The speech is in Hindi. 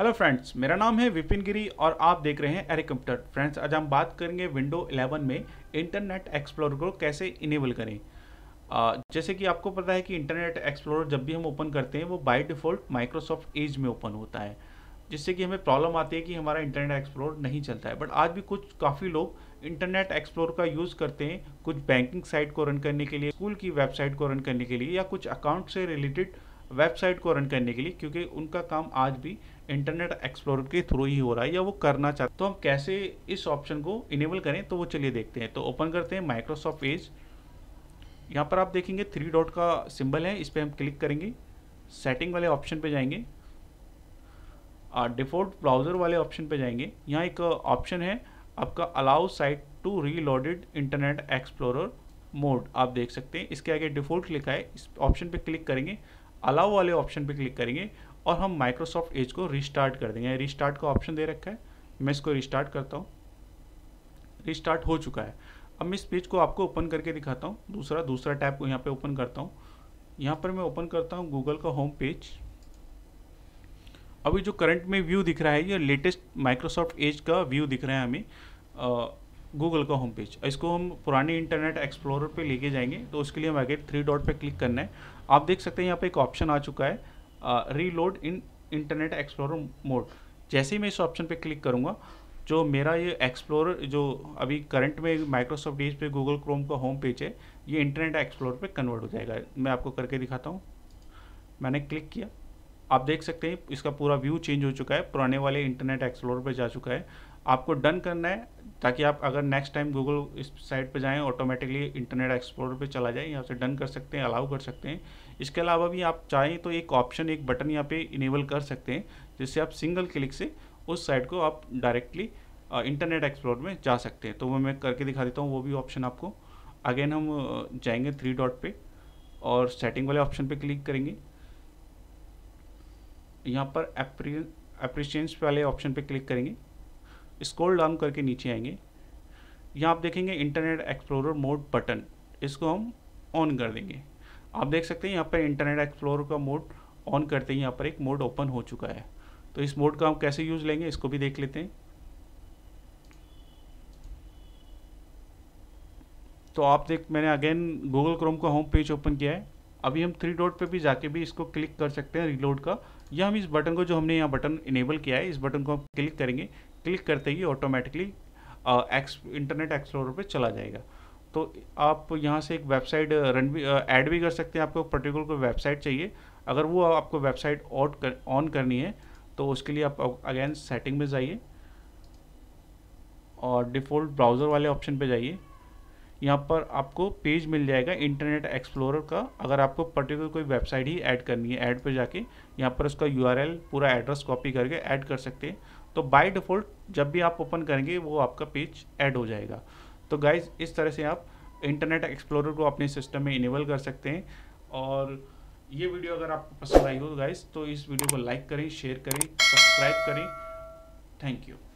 हेलो फ्रेंड्स मेरा नाम है विपिन गिरी और आप देख रहे हैं कंप्यूटर फ्रेंड्स आज हम बात करेंगे विंडो 11 में इंटरनेट एक्सप्लोर को कैसे इनेबल करें जैसे कि आपको पता है कि इंटरनेट एक्सप्लोर जब भी हम ओपन करते हैं वो बाय डिफ़ॉल्ट माइक्रोसॉफ्ट एज में ओपन होता है जिससे कि हमें प्रॉब्लम आती है कि हमारा इंटरनेट एक्सप्लोर नहीं चलता है बट आज भी कुछ काफ़ी लोग इंटरनेट एक्सप्लोर का यूज़ करते हैं कुछ बैंकिंग साइट को रन करने के लिए स्कूल की वेबसाइट को रन करने के लिए या कुछ अकाउंट से रिलेटेड वेबसाइट को रन करने के लिए क्योंकि उनका काम आज भी इंटरनेट एक्सप्लोर के थ्रू ही हो रहा है या वो करना चाहते हैं तो हम कैसे इस ऑप्शन को इनेबल करें तो वो चलिए देखते हैं तो ओपन करते हैं माइक्रोसॉफ्ट एज यहाँ पर आप देखेंगे थ्री डॉट का सिंबल है इस पर हम क्लिक करेंगे सेटिंग वाले ऑप्शन पर जाएंगे डिफ़ॉल्ट ब्राउज़र वाले ऑप्शन पर जाएंगे यहाँ एक ऑप्शन है आपका allow site to reloaded Internet Explorer mode आप देख सकते हैं इसके आगे डिफ़ॉल्ट लिखा है इस ऑप्शन पे क्लिक करेंगे अलाउ वाले ऑप्शन पे क्लिक करेंगे और हम माइक्रोसॉफ्ट एज को रिस्टार्ट कर देंगे रिस्टार्ट का ऑप्शन दे रखा है मैं इसको रिस्टार्ट करता हूँ रिस्टार्ट हो चुका है अब मैं इस पेज को आपको ओपन करके दिखाता हूँ दूसरा दूसरा टैब को यहाँ पे ओपन करता हूँ यहाँ पर मैं ओपन करता हूँ गूगल का होम पेज अभी जो करंट में व्यू दिख रहा है ये लेटेस्ट माइक्रोसॉफ्ट एज का व्यू दिख रहा है हमें गूगल का होम पेज इसको हम पुराने इंटरनेट एक्सप्लोरर पे लेके जाएंगे तो उसके लिए हम आगे थ्री डॉट पे क्लिक करना है आप देख सकते हैं यहाँ पे एक ऑप्शन आ चुका है reload in Internet Explorer mode जैसे ही मैं इस ऑप्शन पे क्लिक करूँगा जो मेरा ये एक्सप्लोरर जो अभी करंट में माइक्रोसॉफ्ट डेज पे गूगल क्रोम का होम पेज है ये इंटरनेट एक्सप्लोर पे कन्वर्ट हो जाएगा मैं आपको करके दिखाता हूँ मैंने क्लिक किया आप देख सकते हैं इसका पूरा व्यू चेंज हो चुका है पुराने वाले इंटरनेट एक्सप्लोर पर जा चुका है आपको डन करना है ताकि आप अगर नेक्स्ट टाइम गूगल इस साइट पर जाएँ ऑटोमेटिकली इंटरनेट एक्सप्लोर पर चला जाए यहाँ से डन कर सकते हैं अलाउ कर सकते हैं इसके अलावा भी आप चाहें तो एक ऑप्शन एक बटन यहाँ पे इनेबल कर सकते हैं जिससे आप सिंगल क्लिक से उस साइट को आप डायरेक्टली इंटरनेट एक्सप्लोर में जा सकते हैं तो वो मैं करके दिखा देता हूँ वो भी ऑप्शन आपको अगेन हम जाएंगे थ्री डॉट पे और सेटिंग वाले ऑप्शन पे क्लिक करेंगे यहाँ पर अप्रिशियंस वाले ऑप्शन पे क्लिक करेंगे स्क्रॉल डाउन करके नीचे आएंगे यहाँ आप देखेंगे इंटरनेट एक्सप्लोरर मोड बटन इसको हम ऑन कर देंगे आप देख सकते हैं यहाँ पर इंटरनेट एक्सप्लोरर का मोड ऑन करते ही यहाँ पर एक मोड ओपन हो चुका है तो इस मोड का हम कैसे यूज़ लेंगे इसको भी देख लेते हैं तो आप देख मैंने अगेन गूगल क्रोम का होम पेज ओपन किया है अभी हम थ्री डॉट पे भी जाके भी इसको क्लिक कर सकते हैं रिलोड का या हम इस बटन को जो हमने यहाँ बटन इनेबल किया है इस बटन को हम क्लिक करेंगे क्लिक करते ही ऑटोमेटिकली एक्स इंटरनेट एक्सप्लोर पे चला जाएगा तो आप यहाँ से एक वेबसाइट रन भी ऐड भी कर सकते हैं आपको पर्टिकुलर कोई वेबसाइट चाहिए अगर वो आपको वेबसाइट ऑट कर ऑन करनी है तो उसके लिए आप अगेन सेटिंग में जाइए और डिफ़ॉल्ट ब्राउज़र वाले ऑप्शन पे जाइए यहाँ पर आपको पेज मिल जाएगा इंटरनेट एक्सप्लोरर का अगर आपको पर्टिकुलर कोई वेबसाइट ही ऐड करनी है ऐड पर जाके यहाँ पर उसका यूआरएल पूरा एड्रेस कॉपी करके ऐड कर सकते हैं तो बाय डिफ़ॉल्ट जब भी आप ओपन करेंगे वो आपका पेज ऐड हो जाएगा तो गाइज इस तरह से आप इंटरनेट एक्सप्लोरर को अपने सिस्टम में इनेबल कर सकते हैं और ये वीडियो अगर आपको पसंद आई हो गाइज तो इस वीडियो को लाइक करें शेयर करें सब्सक्राइब करें थैंक यू